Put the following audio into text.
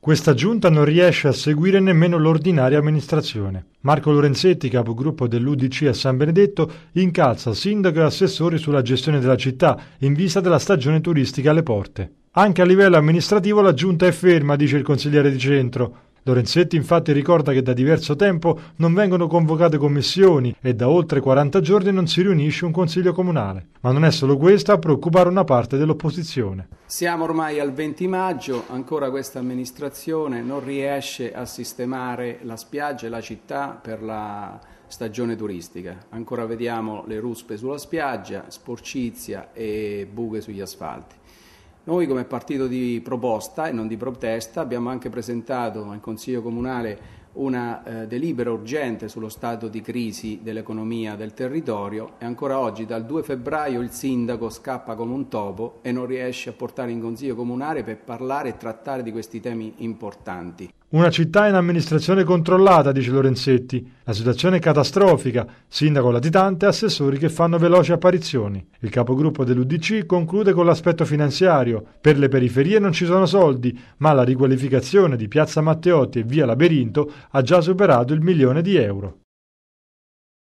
Questa giunta non riesce a seguire nemmeno l'ordinaria amministrazione. Marco Lorenzetti, capogruppo dell'UDC a San Benedetto, incalza sindaco e assessori sulla gestione della città in vista della stagione turistica alle porte. Anche a livello amministrativo la giunta è ferma, dice il consigliere di centro. Lorenzetti infatti ricorda che da diverso tempo non vengono convocate commissioni e da oltre 40 giorni non si riunisce un consiglio comunale. Ma non è solo questo a preoccupare una parte dell'opposizione. Siamo ormai al 20 maggio, ancora questa amministrazione non riesce a sistemare la spiaggia e la città per la stagione turistica. Ancora vediamo le ruspe sulla spiaggia, sporcizia e buche sugli asfalti. Noi come partito di proposta e non di protesta abbiamo anche presentato al Consiglio Comunale una eh, delibera urgente sullo stato di crisi dell'economia del territorio e ancora oggi dal 2 febbraio il sindaco scappa come un topo e non riesce a portare in Consiglio Comunale per parlare e trattare di questi temi importanti. Una città in amministrazione controllata, dice Lorenzetti. La situazione è catastrofica. Sindaco latitante, assessori che fanno veloci apparizioni. Il capogruppo dell'UDC conclude con l'aspetto finanziario. Per le periferie non ci sono soldi, ma la riqualificazione di Piazza Matteotti e Via Laberinto ha già superato il milione di euro.